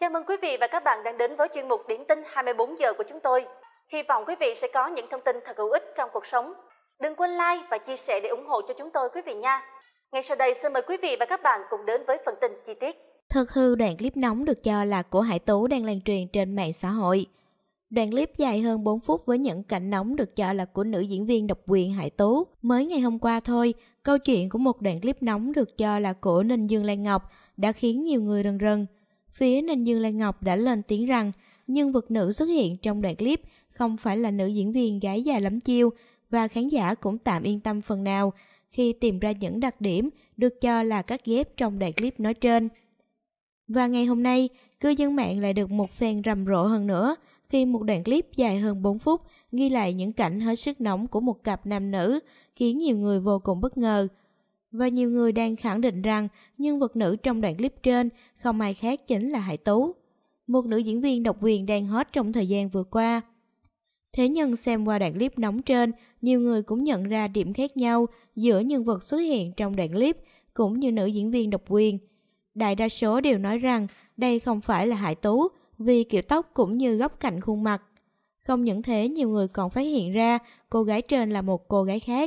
Chào mừng quý vị và các bạn đang đến với chuyên mục Điểm tin 24 giờ của chúng tôi. Hy vọng quý vị sẽ có những thông tin thật hữu ích trong cuộc sống. Đừng quên like và chia sẻ để ủng hộ cho chúng tôi quý vị nha. Ngay sau đây xin mời quý vị và các bạn cùng đến với phần tin chi tiết. Thật hư đoạn clip nóng được cho là của Hải Tú đang lan truyền trên mạng xã hội. Đoạn clip dài hơn 4 phút với những cảnh nóng được cho là của nữ diễn viên độc quyền Hải Tú. Mới ngày hôm qua thôi, câu chuyện của một đoạn clip nóng được cho là của Ninh Dương Lan Ngọc đã khiến nhiều người rần rần phía Ninh Dương Lan Ngọc đã lên tiếng rằng nhân vật nữ xuất hiện trong đoạn clip không phải là nữ diễn viên gái già lắm chiêu và khán giả cũng tạm yên tâm phần nào khi tìm ra những đặc điểm được cho là các ghép trong đoạn clip nói trên. Và ngày hôm nay, cư dân mạng lại được một phen rầm rộ hơn nữa khi một đoạn clip dài hơn 4 phút ghi lại những cảnh hết sức nóng của một cặp nam nữ khiến nhiều người vô cùng bất ngờ và nhiều người đang khẳng định rằng nhân vật nữ trong đoạn clip trên không ai khác chính là Hải Tú, một nữ diễn viên độc quyền đang hot trong thời gian vừa qua. Thế nhưng xem qua đoạn clip nóng trên, nhiều người cũng nhận ra điểm khác nhau giữa nhân vật xuất hiện trong đoạn clip cũng như nữ diễn viên độc quyền. Đại đa số đều nói rằng đây không phải là Hải Tú vì kiểu tóc cũng như góc cạnh khuôn mặt. Không những thế, nhiều người còn phát hiện ra cô gái trên là một cô gái khác.